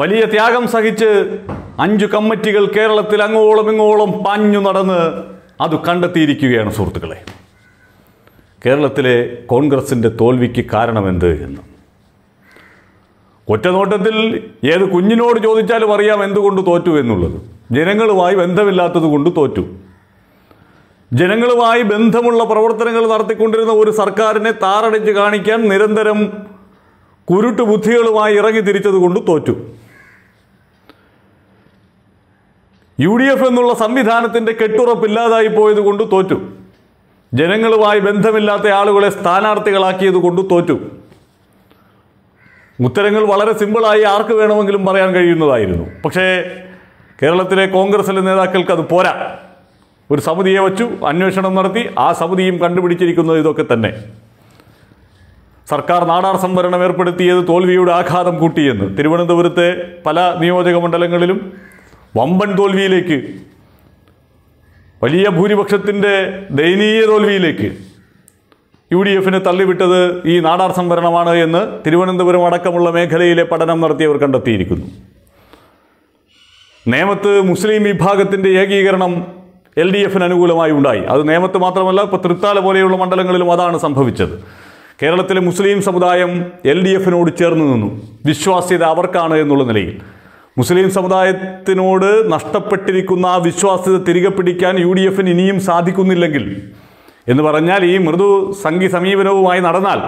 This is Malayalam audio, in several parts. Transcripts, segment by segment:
വലിയ ത്യാഗം സഹിച്ച് അഞ്ചു കമ്മിറ്റികൾ കേരളത്തിൽ അങ്ങോളം ഇങ്ങോളം പാഞ്ഞു നടന്ന് അത് കണ്ടെത്തിയിരിക്കുകയാണ് സുഹൃത്തുക്കളെ കേരളത്തിലെ കോൺഗ്രസിൻ്റെ തോൽവിക്ക് കാരണമെന്ത് എന്ന് ഒറ്റനോട്ടത്തിൽ ഏത് കുഞ്ഞിനോട് ചോദിച്ചാലും അറിയാം എന്തുകൊണ്ട് തോറ്റു എന്നുള്ളത് ജനങ്ങളുമായി ബന്ധമില്ലാത്തത് കൊണ്ട് തോറ്റു ജനങ്ങളുമായി ബന്ധമുള്ള പ്രവർത്തനങ്ങൾ നടത്തിക്കൊണ്ടിരുന്ന ഒരു സർക്കാരിനെ താറടിച്ച് കാണിക്കാൻ നിരന്തരം കുരുട്ടു ബുദ്ധികളുമായി ഇറങ്ങി തിരിച്ചത് കൊണ്ട് തോറ്റു യു ഡി എഫ് എന്നുള്ള സംവിധാനത്തിന്റെ കെട്ടുറപ്പില്ലാതായി പോയത് കൊണ്ട് തോറ്റു ജനങ്ങളുമായി ബന്ധമില്ലാത്ത ആളുകളെ സ്ഥാനാർത്ഥികളാക്കിയത് കൊണ്ട് തോറ്റു ഉത്തരങ്ങൾ വളരെ സിമ്പിളായി ആർക്ക് വേണമെങ്കിലും പറയാൻ കഴിയുന്നതായിരുന്നു പക്ഷേ കേരളത്തിലെ കോൺഗ്രസിലെ നേതാക്കൾക്ക് അത് പോരാ ഒരു സമിതിയെ വച്ചു അന്വേഷണം നടത്തി ആ സമിതിയും കണ്ടുപിടിച്ചിരിക്കുന്നത് ഇതൊക്കെ തന്നെ സർക്കാർ നാടാർ സംവരണം ഏർപ്പെടുത്തിയത് തോൽവിയുടെ ആഘാതം കൂട്ടിയെന്ന് തിരുവനന്തപുരത്തെ പല നിയോജക മണ്ഡലങ്ങളിലും വമ്പൻ തോൽവിയിലേക്ക് വലിയ ഭൂരിപക്ഷത്തിൻ്റെ ദയനീയ തോൽവിയിലേക്ക് യു ഡി എഫിനെ തള്ളിവിട്ടത് ഈ നാടാർ സംവരണമാണ് എന്ന് തിരുവനന്തപുരം അടക്കമുള്ള മേഖലയിലെ പഠനം നടത്തിയവർ കണ്ടെത്തിയിരിക്കുന്നു നേമത്ത് മുസ്ലിം വിഭാഗത്തിൻ്റെ ഏകീകരണം എൽ ഡി എഫിന് അനുകൂലമായി ഉണ്ടായി അത് നേമത്ത് മാത്രമല്ല ഇപ്പോൾ തൃത്താല പോലെയുള്ള മണ്ഡലങ്ങളിലും അതാണ് സംഭവിച്ചത് കേരളത്തിലെ മുസ്ലിം സമുദായം എൽ ഡി എഫിനോട് ചേർന്ന് നിന്നു വിശ്വാസ്യത അവർക്കാണ് എന്നുള്ള നിലയിൽ മുസ്ലിം സമുദായത്തിനോട് നഷ്ടപ്പെട്ടിരിക്കുന്ന ആ വിശ്വാസ്യത തിരികെ പിടിക്കാൻ യു ഡി എഫിന് ഇനിയും സാധിക്കുന്നില്ലെങ്കിൽ എന്ന് പറഞ്ഞാൽ ഈ മൃദു സംഘി സമീപനവുമായി നടന്നാൽ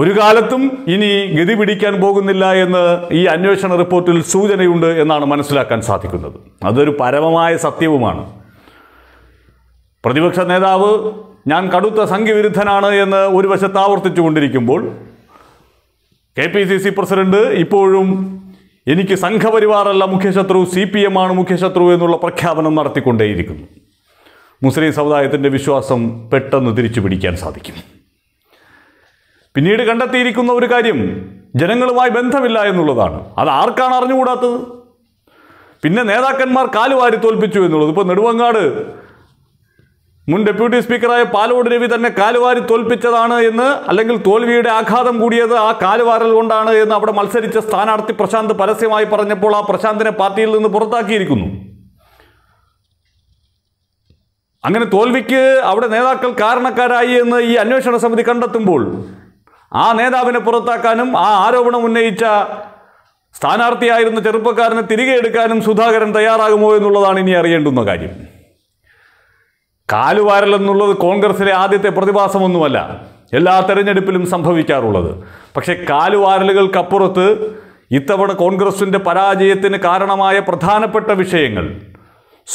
ഒരു കാലത്തും ഇനി ഗതി പിടിക്കാൻ പോകുന്നില്ല എന്ന് ഈ അന്വേഷണ റിപ്പോർട്ടിൽ സൂചനയുണ്ട് എന്നാണ് മനസ്സിലാക്കാൻ സാധിക്കുന്നത് അതൊരു പരമമായ സത്യവുമാണ് പ്രതിപക്ഷ നേതാവ് ഞാൻ കടുത്ത സംഘവിരുദ്ധനാണ് എന്ന് ഒരു വശത്ത് ആവർത്തിച്ചു കൊണ്ടിരിക്കുമ്പോൾ K P C C president ഇപ്പോഴും എനിക്ക് സംഘപരിവാറല്ല മുഖ്യശത്രു സി പി എം ആണ് മുഖ്യശത്രു എന്നുള്ള പ്രഖ്യാപനം നടത്തിക്കൊണ്ടേയിരിക്കുന്നു മുസ്ലിം സമുദായത്തിൻ്റെ വിശ്വാസം പെട്ടെന്ന് തിരിച്ചു പിടിക്കാൻ സാധിക്കും പിന്നീട് കണ്ടെത്തിയിരിക്കുന്ന ഒരു കാര്യം ജനങ്ങളുമായി ബന്ധമില്ല എന്നുള്ളതാണ് അത് ആർക്കാണ് അറിഞ്ഞുകൂടാത്തത് പിന്നെ നേതാക്കന്മാർ കാലുവാരി തോൽപ്പിച്ചു എന്നുള്ളത് ഇപ്പോൾ നെടുവങ്ങാട് മുൻ ഡെപ്യൂട്ടി സ്പീക്കറായ പാലോട് രവി തന്നെ കാലുവാരി തോൽപ്പിച്ചതാണ് എന്ന് അല്ലെങ്കിൽ തോൽവിയുടെ ആഘാതം കൂടിയത് ആ കാലുവാരൽ കൊണ്ടാണ് എന്ന് അവിടെ മത്സരിച്ച സ്ഥാനാർത്ഥി പ്രശാന്ത് പരസ്യമായി പറഞ്ഞപ്പോൾ ആ പ്രശാന്തിനെ പാർട്ടിയിൽ നിന്ന് പുറത്താക്കിയിരിക്കുന്നു അങ്ങനെ തോൽവിക്ക് അവിടെ നേതാക്കൾ കാരണക്കാരായി എന്ന് ഈ അന്വേഷണ സമിതി കണ്ടെത്തുമ്പോൾ ആ നേതാവിനെ പുറത്താക്കാനും ആ ആരോപണം ഉന്നയിച്ച സ്ഥാനാർത്ഥിയായിരുന്ന ചെറുപ്പക്കാരനെ തിരികെ എടുക്കാനും സുധാകരൻ തയ്യാറാകുമോ എന്നുള്ളതാണ് ഇനി അറിയേണ്ടുന്ന കാര്യം കാലുവാരൽ എന്നുള്ളത് കോൺഗ്രസിലെ ആദ്യത്തെ പ്രതിഭാസമൊന്നുമല്ല എല്ലാ തെരഞ്ഞെടുപ്പിലും സംഭവിക്കാറുള്ളത് പക്ഷേ കാലുവാരലുകൾക്കപ്പുറത്ത് ഇത്തവണ കോൺഗ്രസിൻ്റെ പരാജയത്തിന് കാരണമായ പ്രധാനപ്പെട്ട വിഷയങ്ങൾ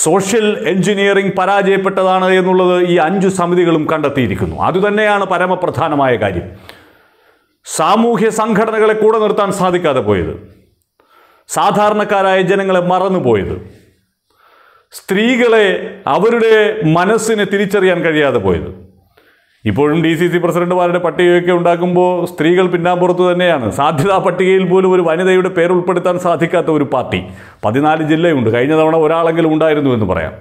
സോഷ്യൽ എൻജിനീയറിംഗ് പരാജയപ്പെട്ടതാണ് എന്നുള്ളത് ഈ അഞ്ചു സമിതികളും കണ്ടെത്തിയിരിക്കുന്നു അതുതന്നെയാണ് പരമപ്രധാനമായ കാര്യം സാമൂഹ്യ സംഘടനകളെ കൂടെ നിർത്താൻ സാധിക്കാതെ പോയത് സാധാരണക്കാരായ ജനങ്ങളെ മറന്നുപോയത് സ്ത്രീകളെ അവരുടെ മനസ്സിനെ തിരിച്ചറിയാൻ കഴിയാതെ പോയത് ഇപ്പോഴും ഡി സി സി പ്രസിഡന്റുമാരുടെ പട്ടികയൊക്കെ ഉണ്ടാക്കുമ്പോൾ സ്ത്രീകൾ പിന്നാമ്പുറത്ത് തന്നെയാണ് സാധ്യതാ പട്ടികയിൽ പോലും ഒരു വനിതയുടെ പേര് ഉൾപ്പെടുത്താൻ സാധിക്കാത്ത ഒരു പാർട്ടി പതിനാല് ജില്ലയുണ്ട് കഴിഞ്ഞ തവണ ഒരാളെങ്കിലും ഉണ്ടായിരുന്നു എന്ന് പറയാം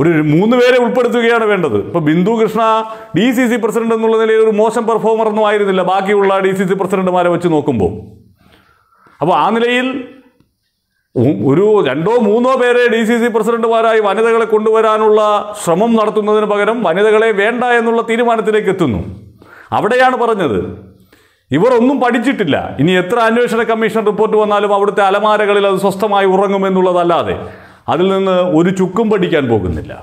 ഒരു മൂന്ന് പേരെ ഉൾപ്പെടുത്തുകയാണ് വേണ്ടത് ഇപ്പോൾ Bindu Krishna D C C president എന്നുള്ള നിലയിൽ ഒരു മോശം പെർഫോമർ ഒന്നും ആയിരുന്നില്ല ബാക്കിയുള്ള ഡി സി സി പ്രസിഡന്റുമാരെ വെച്ച് നോക്കുമ്പോൾ അപ്പോൾ ആ നിലയിൽ ഒരു രണ്ടോ മൂന്നോ പേരെ ഡി സി സി പ്രസിഡന്റുമാരായി വനിതകളെ കൊണ്ടുവരാനുള്ള ശ്രമം നടത്തുന്നതിന് പകരം വനിതകളെ വേണ്ട എന്നുള്ള തീരുമാനത്തിലേക്ക് എത്തുന്നു അവിടെയാണ് പറഞ്ഞത് ഇവർ ഒന്നും പഠിച്ചിട്ടില്ല ഇനി എത്ര അന്വേഷണ കമ്മീഷൻ റിപ്പോർട്ട് വന്നാലും അവിടുത്തെ അലമാരകളിൽ അത് സ്വസ്ഥമായി ഉറങ്ങുമെന്നുള്ളതല്ലാതെ അതിൽ നിന്ന് ഒരു ചുക്കും പഠിക്കാൻ പോകുന്നില്ല